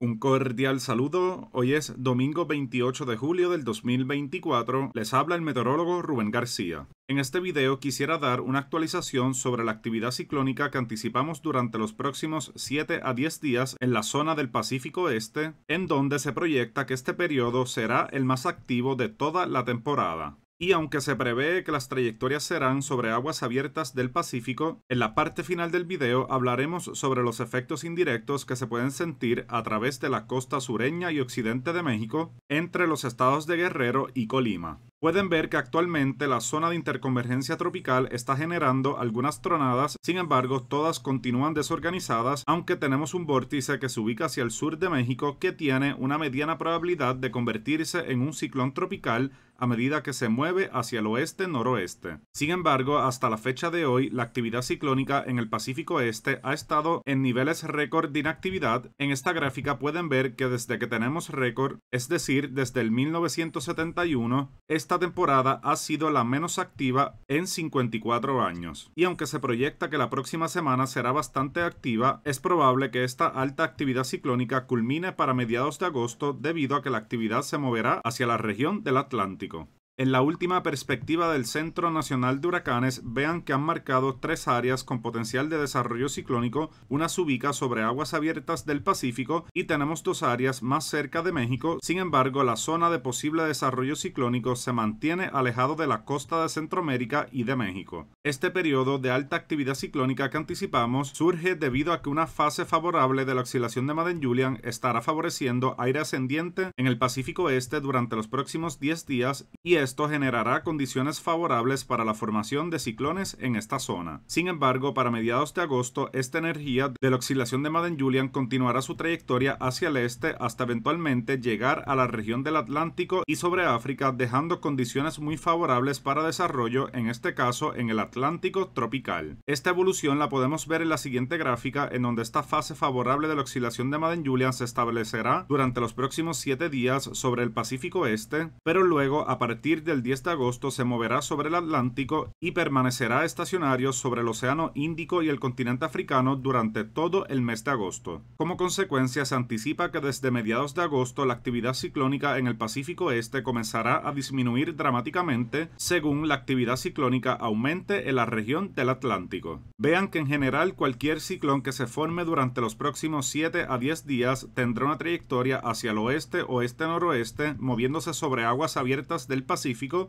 Un cordial saludo, hoy es domingo 28 de julio del 2024, les habla el meteorólogo Rubén García. En este video quisiera dar una actualización sobre la actividad ciclónica que anticipamos durante los próximos 7 a 10 días en la zona del Pacífico Este, en donde se proyecta que este periodo será el más activo de toda la temporada y aunque se prevé que las trayectorias serán sobre aguas abiertas del Pacífico, en la parte final del video hablaremos sobre los efectos indirectos que se pueden sentir a través de la costa sureña y occidente de México entre los estados de Guerrero y Colima. Pueden ver que actualmente la zona de interconvergencia tropical está generando algunas tronadas, sin embargo todas continúan desorganizadas, aunque tenemos un vórtice que se ubica hacia el sur de México que tiene una mediana probabilidad de convertirse en un ciclón tropical a medida que se mueve hacia el oeste-noroeste. Sin embargo, hasta la fecha de hoy, la actividad ciclónica en el Pacífico Este ha estado en niveles récord de inactividad. En esta gráfica pueden ver que desde que tenemos récord, es decir, desde el 1971, esta temporada ha sido la menos activa en 54 años, y aunque se proyecta que la próxima semana será bastante activa, es probable que esta alta actividad ciclónica culmine para mediados de agosto debido a que la actividad se moverá hacia la región del Atlántico. En la última perspectiva del Centro Nacional de Huracanes, vean que han marcado tres áreas con potencial de desarrollo ciclónico, una se ubica sobre aguas abiertas del Pacífico y tenemos dos áreas más cerca de México, sin embargo la zona de posible desarrollo ciclónico se mantiene alejado de la costa de Centroamérica y de México. Este periodo de alta actividad ciclónica que anticipamos surge debido a que una fase favorable de la oscilación de madden julian estará favoreciendo aire ascendiente en el Pacífico Este durante los próximos 10 días y es esto generará condiciones favorables para la formación de ciclones en esta zona. Sin embargo, para mediados de agosto, esta energía de la oscilación de madden julian continuará su trayectoria hacia el este hasta eventualmente llegar a la región del Atlántico y sobre África, dejando condiciones muy favorables para desarrollo, en este caso en el Atlántico tropical. Esta evolución la podemos ver en la siguiente gráfica, en donde esta fase favorable de la oscilación de madden julian se establecerá durante los próximos 7 días sobre el Pacífico Este, pero luego a partir del 10 de agosto se moverá sobre el Atlántico y permanecerá estacionario sobre el Océano Índico y el continente africano durante todo el mes de agosto. Como consecuencia, se anticipa que desde mediados de agosto la actividad ciclónica en el Pacífico Este comenzará a disminuir dramáticamente según la actividad ciclónica aumente en la región del Atlántico. Vean que en general cualquier ciclón que se forme durante los próximos 7 a 10 días tendrá una trayectoria hacia el oeste, oeste-noroeste, moviéndose sobre aguas abiertas del Pacífico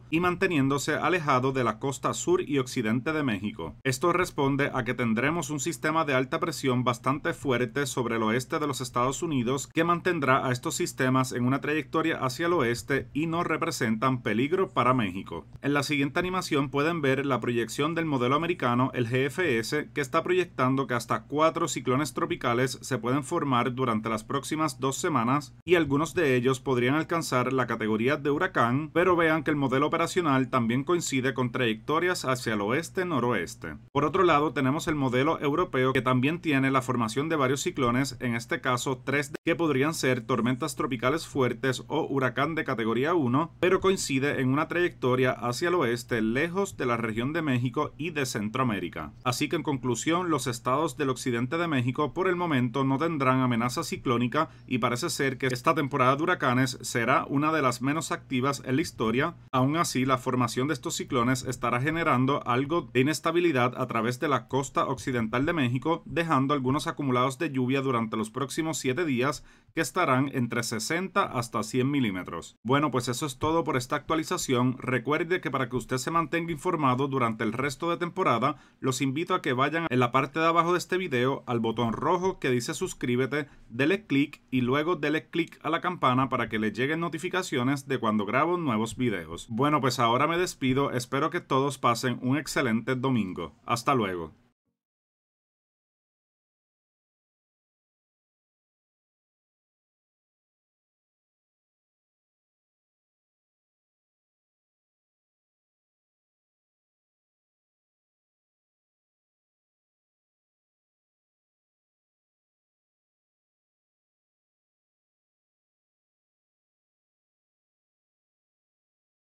y manteniéndose alejado de la costa sur y occidente de México. Esto responde a que tendremos un sistema de alta presión bastante fuerte sobre el oeste de los Estados Unidos que mantendrá a estos sistemas en una trayectoria hacia el oeste y no representan peligro para México. En la siguiente animación pueden ver la proyección del modelo americano, el GFS, que está proyectando que hasta cuatro ciclones tropicales se pueden formar durante las próximas dos semanas y algunos de ellos podrían alcanzar la categoría de huracán, pero vean que el modelo operacional también coincide con trayectorias hacia el oeste-noroeste. Por otro lado, tenemos el modelo europeo que también tiene la formación de varios ciclones, en este caso tres que podrían ser tormentas tropicales fuertes o huracán de categoría 1, pero coincide en una trayectoria hacia el oeste lejos de la región de México y de Centroamérica. Así que en conclusión, los estados del occidente de México por el momento no tendrán amenaza ciclónica y parece ser que esta temporada de huracanes será una de las menos activas en la historia Aún así, la formación de estos ciclones estará generando algo de inestabilidad a través de la costa occidental de México, dejando algunos acumulados de lluvia durante los próximos 7 días que estarán entre 60 hasta 100 milímetros. Bueno, pues eso es todo por esta actualización. Recuerde que para que usted se mantenga informado durante el resto de temporada, los invito a que vayan en la parte de abajo de este video al botón rojo que dice suscríbete, dele clic y luego dele clic a la campana para que le lleguen notificaciones de cuando grabo nuevos videos. Bueno, pues ahora me despido, espero que todos pasen un excelente domingo. Hasta luego.